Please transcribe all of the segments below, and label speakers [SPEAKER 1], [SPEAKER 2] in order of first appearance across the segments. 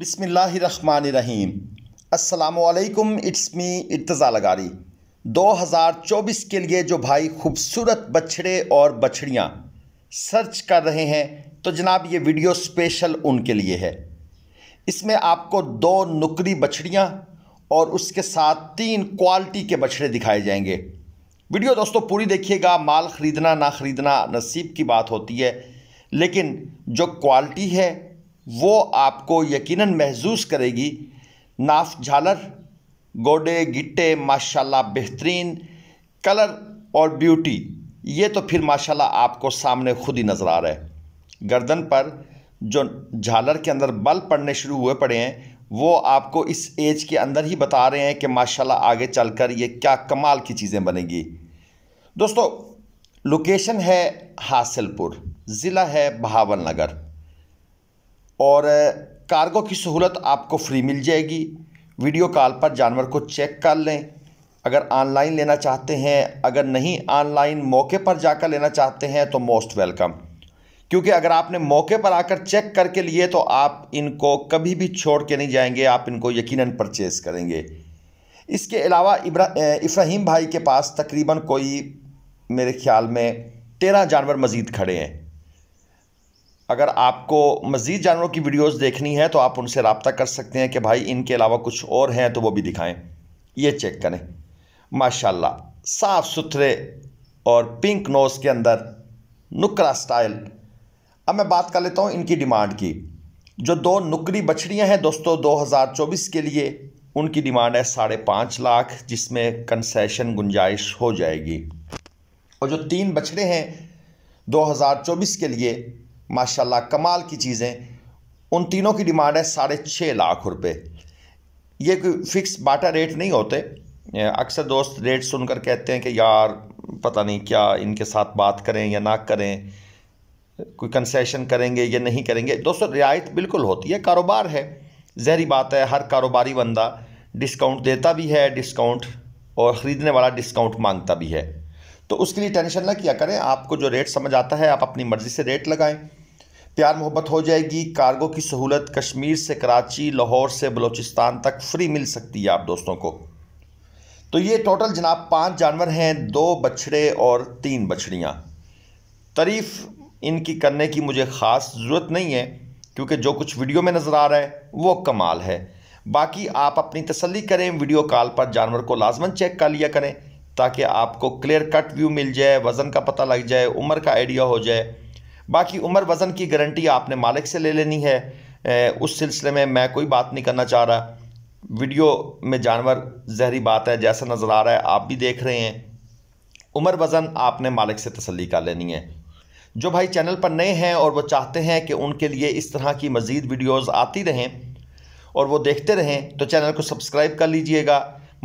[SPEAKER 1] बिसमीम असलकम it's me Irtaza लगारी 2024 के लिए जो भाई खूबसूरत बछड़े और बछड़ियाँ सर्च कर रहे हैं तो जनाब ये वीडियो स्पेशल उनके लिए है इसमें आपको दो नुकरी बछड़ियाँ और उसके साथ तीन क्वालिटी के बछड़े दिखाए जाएंगे वीडियो दोस्तों पूरी देखिएगा माल ख़रीदना ना ख़रीदना नसीब की बात होती है लेकिन जो क्वालिटी है वो आपको यकीनन महसूस करेगी नाफ झालर गोडे गिट्टे माशाल्लाह बेहतरीन कलर और ब्यूटी ये तो फिर माशाल्लाह आपको सामने खुद ही नज़र आ रहा है गर्दन पर जो झालर के अंदर बल पड़ने शुरू हुए पड़े हैं वो आपको इस एज के अंदर ही बता रहे हैं कि माशाल्लाह आगे चलकर ये क्या कमाल की चीज़ें बनेगी दोस्तों लोकेशन है हासिलपुर ज़िला है बहावल नगर और कार्गो की सहूलत आपको फ्री मिल जाएगी वीडियो कॉल पर जानवर को चेक कर लें अगर ऑनलाइन लेना चाहते हैं अगर नहीं ऑनलाइन मौके पर जाकर लेना चाहते हैं तो मोस्ट वेलकम क्योंकि अगर आपने मौके पर आकर चेक करके लिए तो आप इनको कभी भी छोड़ के नहीं जाएंगे आप इनको यकीनन परचेज़ करेंगे इसके अलावा इब्राहिम भाई के पास तकरीबन कोई मेरे ख्याल में तेरह जानवर मज़ीद खड़े हैं अगर आपको मज़ीद जानवरों की वीडियोस देखनी है तो आप उनसे रबता कर सकते हैं कि भाई इनके अलावा कुछ और हैं तो वो भी दिखाएं ये चेक करें माशाल्लाह साफ़ सुथरे और पिंक नोज़ के अंदर नुकरा स्टाइल अब मैं बात कर लेता हूँ इनकी डिमांड की जो दो नुकरी बछड़ियाँ हैं दोस्तों 2024 के लिए उनकी डिमांड है साढ़े पाँच लाख जिसमें कंसेशन गुंजाइश हो जाएगी और जो तीन बछड़े हैं चौबीस के लिए माशाल्लाह कमाल की चीज़ें उन तीनों की डिमांड है साढ़े छः लाख रुपए ये कोई फिक्स बाटा रेट नहीं होते अक्सर दोस्त रेट सुनकर कहते हैं कि यार पता नहीं क्या इनके साथ बात करें या ना करें कोई कंसेशन करेंगे या नहीं करेंगे दोस्तों रियायत बिल्कुल होती है कारोबार है जहरी बात है हर कारोबारी बंदा डिस्काउंट देता भी है डिस्काउंट और ख़रीदने वाला डिस्काउंट मांगता भी है तो उसके लिए टेंशन ना किया करें आपको जो रेट समझ आता है आप अपनी मर्ज़ी से रेट लगाएं प्यार मोहब्बत हो जाएगी कार्गो की सहूलत कश्मीर से कराची लाहौर से बलूचिस्तान तक फ्री मिल सकती है आप दोस्तों को तो ये टोटल जनाब पांच जानवर हैं दो बछड़े और तीन बछड़ियाँ तारीफ इनकी करने की मुझे ख़ास ज़रूरत नहीं है क्योंकि जो कुछ वीडियो में नज़र आ रहा है वो कमाल है बाकी आप अपनी तसल्ली करें वीडियो कॉल पर जानवर को लाजमन चेक कर लिया करें ताकि आपको क्लियर कट व्यू मिल जाए वज़न का पता लग जाए उम्र का आइडिया हो जाए बाकी उम्र वज़न की गारंटी आपने मालिक से ले लेनी है ए, उस सिलसिले में मैं कोई बात नहीं करना चाह रहा वीडियो में जानवर जहरी बात है जैसा नज़र आ रहा है आप भी देख रहे हैं उम्र वज़न आपने मालिक से तसली कर लेनी है जो भाई चैनल पर नए हैं और वो चाहते हैं कि उनके लिए इस तरह की मज़ीद वीडियोज़ आती रहें और वो देखते रहें तो चैनल को सब्सक्राइब कर लीजिएगा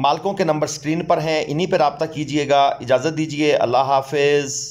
[SPEAKER 1] मालकों के नंबर स्क्रीन पर हैं इन्हीं पर रबता कीजिएगा इजाज़त दीजिए अल्लाह हाफिज़